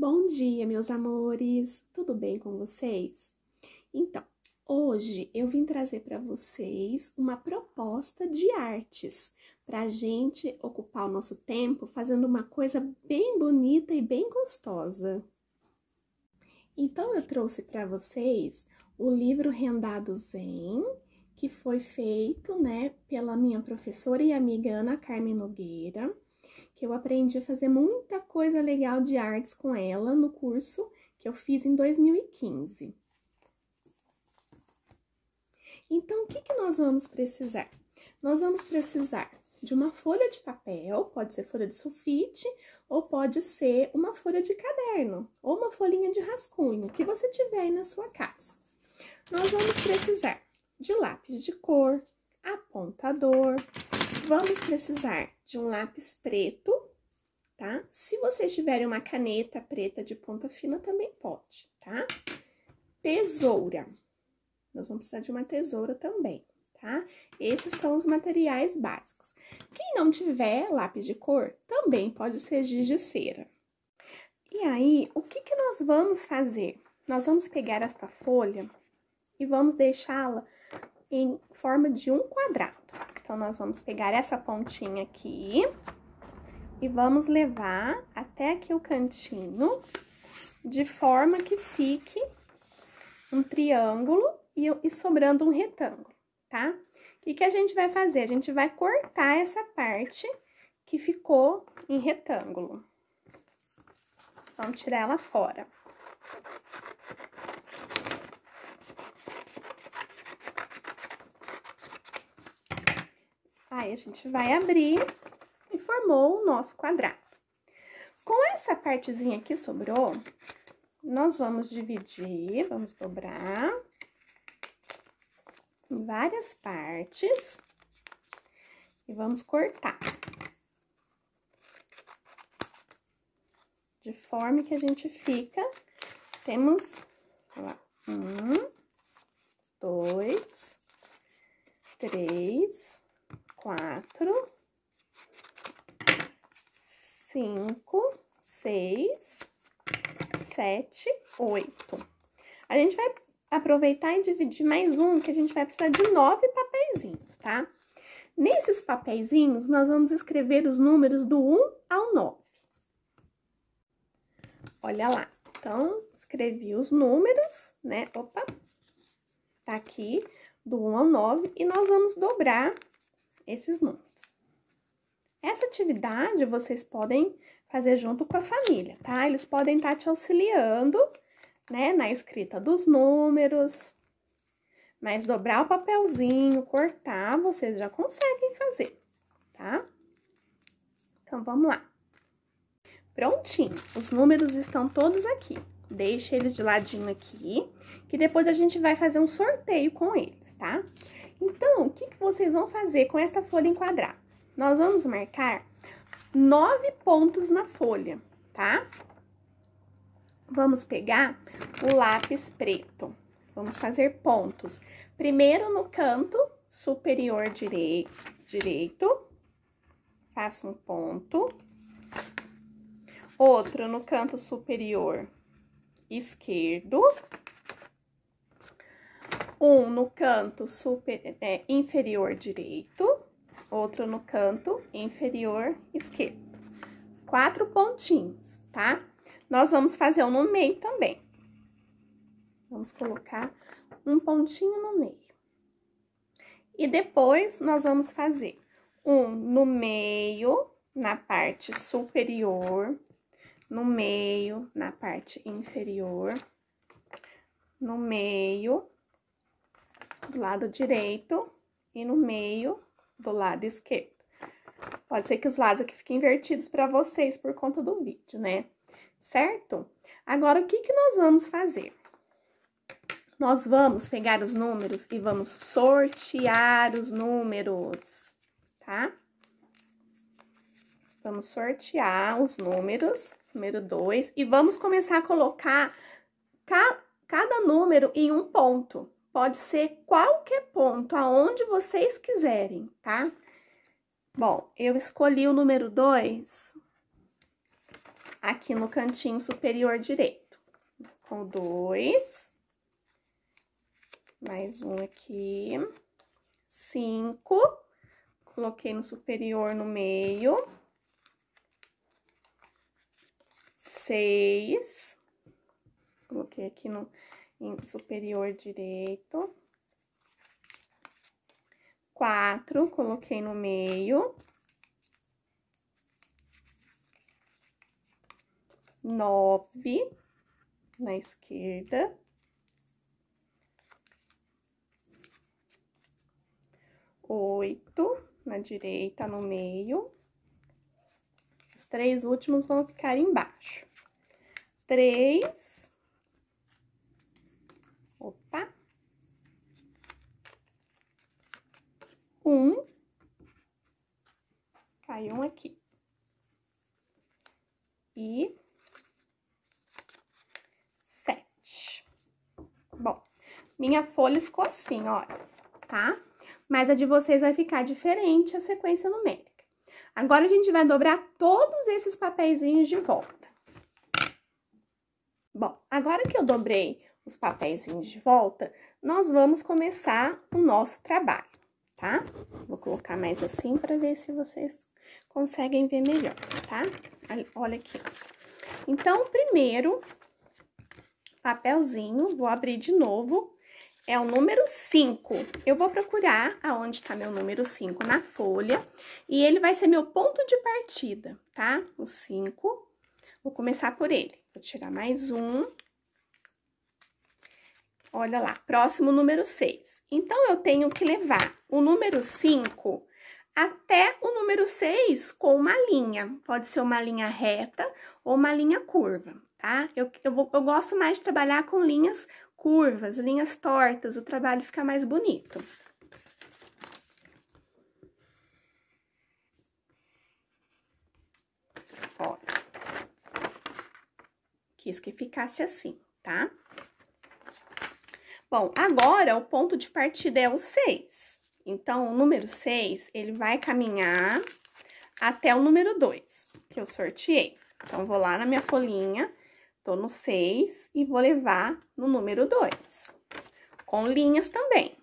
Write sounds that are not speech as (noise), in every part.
Bom dia, meus amores! Tudo bem com vocês? Então, hoje eu vim trazer para vocês uma proposta de artes para a gente ocupar o nosso tempo fazendo uma coisa bem bonita e bem gostosa. Então, eu trouxe para vocês o livro Rendado Zen, que foi feito né, pela minha professora e amiga Ana Carmen Nogueira que eu aprendi a fazer muita coisa legal de artes com ela no curso que eu fiz em 2015. Então, o que, que nós vamos precisar? Nós vamos precisar de uma folha de papel, pode ser folha de sulfite, ou pode ser uma folha de caderno, ou uma folhinha de rascunho, que você tiver aí na sua casa. Nós vamos precisar de lápis de cor, apontador, Vamos precisar de um lápis preto, tá? Se vocês tiverem uma caneta preta de ponta fina, também pode, tá? Tesoura. Nós vamos precisar de uma tesoura também, tá? Esses são os materiais básicos. Quem não tiver lápis de cor, também pode ser giz de cera. E aí, o que, que nós vamos fazer? Nós vamos pegar esta folha e vamos deixá-la em forma de um quadrado, então, nós vamos pegar essa pontinha aqui e vamos levar até aqui o cantinho, de forma que fique um triângulo e, e sobrando um retângulo, tá? O que, que a gente vai fazer? A gente vai cortar essa parte que ficou em retângulo. Vamos tirar ela fora. Aí, a gente vai abrir e formou o nosso quadrado. Com essa partezinha que sobrou, nós vamos dividir, vamos dobrar em várias partes e vamos cortar. De forma que a gente fica, temos, lá, um, dois, três, quatro, cinco, seis, sete, oito. A gente vai aproveitar e dividir mais um, que a gente vai precisar de nove papeizinhos, tá? Nesses papeizinhos, nós vamos escrever os números do 1 ao 9. Olha lá. Então, escrevi os números, né? Opa! Tá aqui, do 1 ao 9. E nós vamos dobrar esses números. Essa atividade vocês podem fazer junto com a família, tá? Eles podem estar tá te auxiliando, né, na escrita dos números. Mas dobrar o papelzinho, cortar, vocês já conseguem fazer, tá? Então vamos lá. Prontinho, os números estão todos aqui. Deixe eles de ladinho aqui, que depois a gente vai fazer um sorteio com eles, tá? Então, o que, que vocês vão fazer com esta folha enquadrada? Nós vamos marcar nove pontos na folha, tá? Vamos pegar o lápis preto. Vamos fazer pontos. Primeiro no canto superior direi direito, faço um ponto. Outro no canto superior esquerdo, um no canto super, é, inferior direito, outro no canto inferior esquerdo. Quatro pontinhos, tá? Nós vamos fazer um no meio também. Vamos colocar um pontinho no meio. E depois, nós vamos fazer um no meio, na parte superior, no meio, na parte inferior, no meio, do lado direito e no meio do lado esquerdo. Pode ser que os lados aqui fiquem invertidos para vocês por conta do vídeo, né? Certo? Agora, o que, que nós vamos fazer? Nós vamos pegar os números e vamos sortear os números, tá? Vamos sortear os números, número 2, e vamos começar a colocar ca cada número em um ponto. Pode ser qualquer ponto, aonde vocês quiserem, tá? Bom, eu escolhi o número 2 aqui no cantinho superior direito. Com dois, mais um aqui, cinco, coloquei no superior no meio, seis, coloquei aqui no superior direito. Quatro, coloquei no meio. Nove, na esquerda. Oito, na direita, no meio. Os três últimos vão ficar embaixo. Três, Opa! Um. Cai um aqui. E... Sete. Bom, minha folha ficou assim, olha, tá? Mas a de vocês vai ficar diferente a sequência numérica. Agora, a gente vai dobrar todos esses papeizinhos de volta. Bom, agora que eu dobrei os papéis de volta, nós vamos começar o nosso trabalho, tá? Vou colocar mais assim para ver se vocês conseguem ver melhor, tá? Olha aqui, ó. Então, primeiro papelzinho, vou abrir de novo, é o número 5. Eu vou procurar aonde tá meu número 5 na folha, e ele vai ser meu ponto de partida, tá? O 5, vou começar por ele. Vou tirar mais um, Olha lá, próximo número 6. Então, eu tenho que levar o número 5 até o número 6 com uma linha. Pode ser uma linha reta ou uma linha curva, tá? Eu, eu, eu gosto mais de trabalhar com linhas curvas, linhas tortas, o trabalho fica mais bonito. Ó. quis que ficasse assim, tá? Tá? Bom, agora o ponto de partida é o 6. Então, o número 6, ele vai caminhar até o número 2, que eu sorteei. Então, vou lá na minha folhinha, tô no 6 e vou levar no número 2, com linhas também.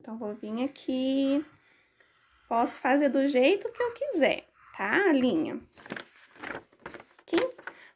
Então, vou vir aqui, posso fazer do jeito que eu quiser, tá? A linha. Aqui.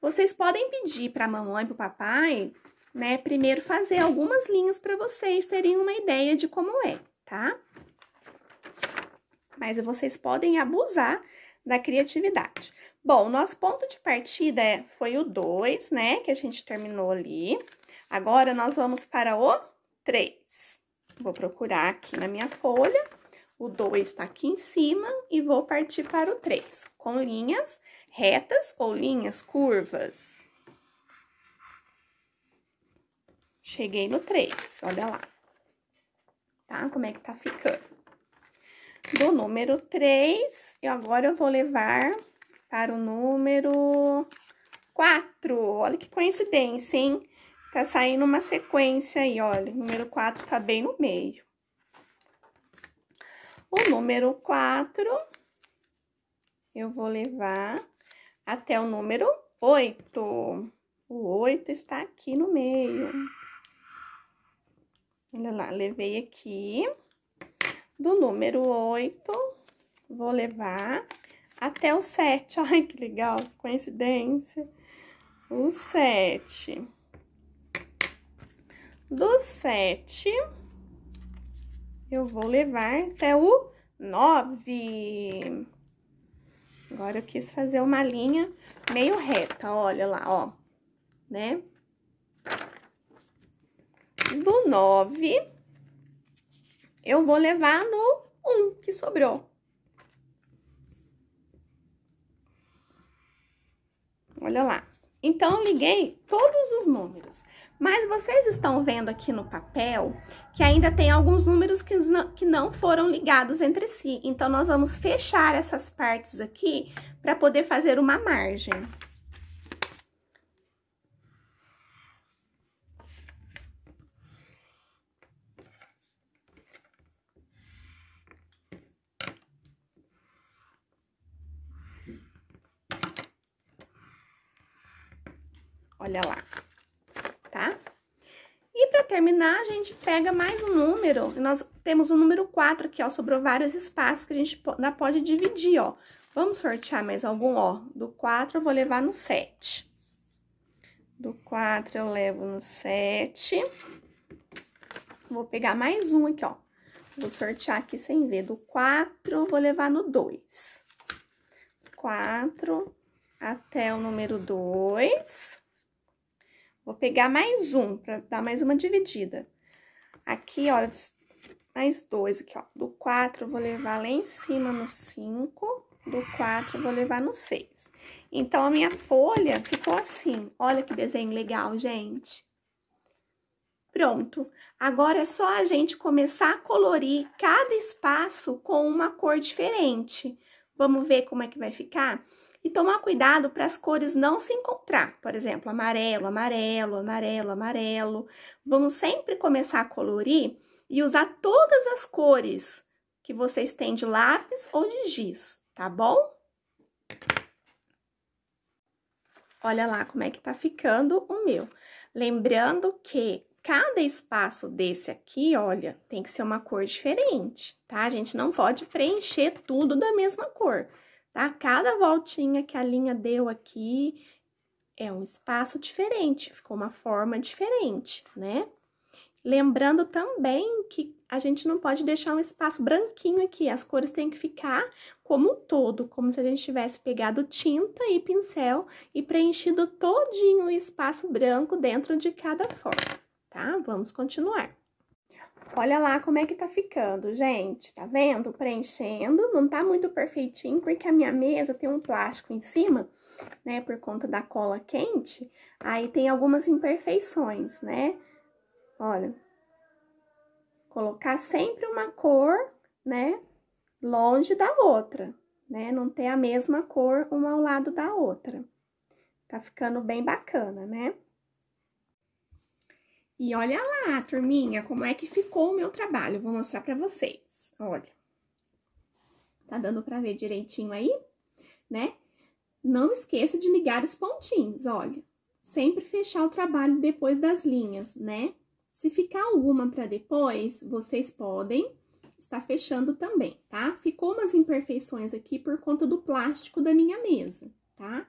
Vocês podem pedir pra mamãe, pro papai, né, primeiro fazer algumas linhas para vocês terem uma ideia de como é, tá? Mas vocês podem abusar da criatividade. Bom, nosso ponto de partida é, foi o 2, né, que a gente terminou ali. Agora, nós vamos para o 3. Vou procurar aqui na minha folha. O 2 está aqui em cima e vou partir para o 3, com linhas retas ou linhas curvas. Cheguei no 3, olha lá. Tá? Como é que tá ficando? Do número 3, e agora eu vou levar para o número 4. Olha que coincidência, hein? Tá saindo uma sequência aí, olha. O número 4 tá bem no meio. O número 4, eu vou levar até o número 8. O 8 está aqui no meio. Olha lá, levei aqui. Do número 8, vou levar até o 7. (laughs) Ai, que legal, coincidência. O 7. Do 7, eu vou levar até o 9. Agora, eu quis fazer uma linha meio reta, olha lá, ó, né? do 9, eu vou levar no 1 que sobrou. Olha lá. Então, liguei todos os números. Mas vocês estão vendo aqui no papel que ainda tem alguns números que não, que não foram ligados entre si. Então, nós vamos fechar essas partes aqui para poder fazer uma margem. Olha lá, tá? E pra terminar, a gente pega mais um número. Nós temos o número 4 aqui, ó, sobrou vários espaços que a gente ainda pode dividir, ó. Vamos sortear mais algum, ó. Do 4 eu vou levar no 7. Do 4 eu levo no 7. Vou pegar mais um aqui, ó. Vou sortear aqui sem ver. Do 4 eu vou levar no 2. 4 até o número 2. Vou pegar mais um para dar mais uma dividida. Aqui, olha, mais dois aqui, ó. Do eu vou levar lá em cima no cinco. Do eu vou levar no seis. Então, a minha folha ficou assim. Olha que desenho legal, gente. Pronto. Agora é só a gente começar a colorir cada espaço com uma cor diferente. Vamos ver como é que vai ficar? E tomar cuidado para as cores não se encontrar. Por exemplo, amarelo, amarelo, amarelo, amarelo. Vamos sempre começar a colorir e usar todas as cores que vocês têm de lápis ou de giz, tá bom? Olha lá como é que tá ficando o meu. Lembrando que cada espaço desse aqui, olha, tem que ser uma cor diferente, tá? A gente não pode preencher tudo da mesma cor tá? Cada voltinha que a linha deu aqui é um espaço diferente, ficou uma forma diferente, né? Lembrando também que a gente não pode deixar um espaço branquinho aqui, as cores têm que ficar como um todo, como se a gente tivesse pegado tinta e pincel e preenchido todinho o espaço branco dentro de cada forma, tá? Vamos continuar. Olha lá como é que tá ficando, gente. Tá vendo? Preenchendo. Não tá muito perfeitinho, porque a minha mesa tem um plástico em cima, né? Por conta da cola quente. Aí tem algumas imperfeições, né? Olha. Colocar sempre uma cor, né? Longe da outra, né? Não ter a mesma cor uma ao lado da outra. Tá ficando bem bacana, né? E olha lá, turminha, como é que ficou o meu trabalho. Vou mostrar pra vocês. Olha. Tá dando pra ver direitinho aí? Né? Não esqueça de ligar os pontinhos, olha. Sempre fechar o trabalho depois das linhas, né? Se ficar alguma para depois, vocês podem estar fechando também, tá? Ficou umas imperfeições aqui por conta do plástico da minha mesa, tá?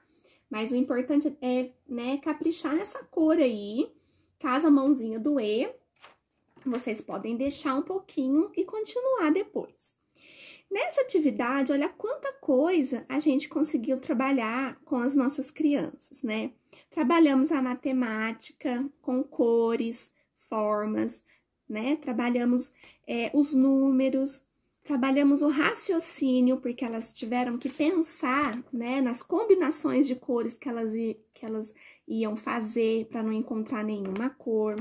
Mas o importante é, né, caprichar nessa cor aí, Caso a mãozinha doer, vocês podem deixar um pouquinho e continuar depois. Nessa atividade, olha quanta coisa a gente conseguiu trabalhar com as nossas crianças, né? Trabalhamos a matemática com cores, formas, né? Trabalhamos é, os números, Trabalhamos o raciocínio, porque elas tiveram que pensar né, nas combinações de cores que elas, que elas iam fazer para não encontrar nenhuma cor.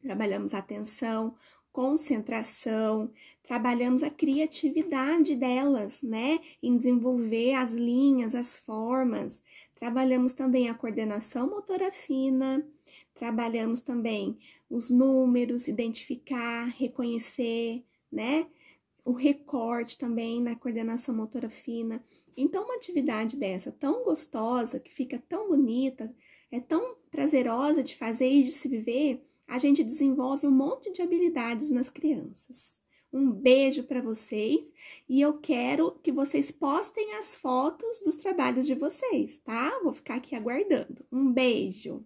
Trabalhamos atenção, concentração, trabalhamos a criatividade delas, né? Em desenvolver as linhas, as formas. Trabalhamos também a coordenação motora fina, trabalhamos também os números, identificar, reconhecer, né? o recorte também na coordenação motora fina. Então, uma atividade dessa tão gostosa, que fica tão bonita, é tão prazerosa de fazer e de se viver, a gente desenvolve um monte de habilidades nas crianças. Um beijo para vocês e eu quero que vocês postem as fotos dos trabalhos de vocês, tá? Vou ficar aqui aguardando. Um beijo!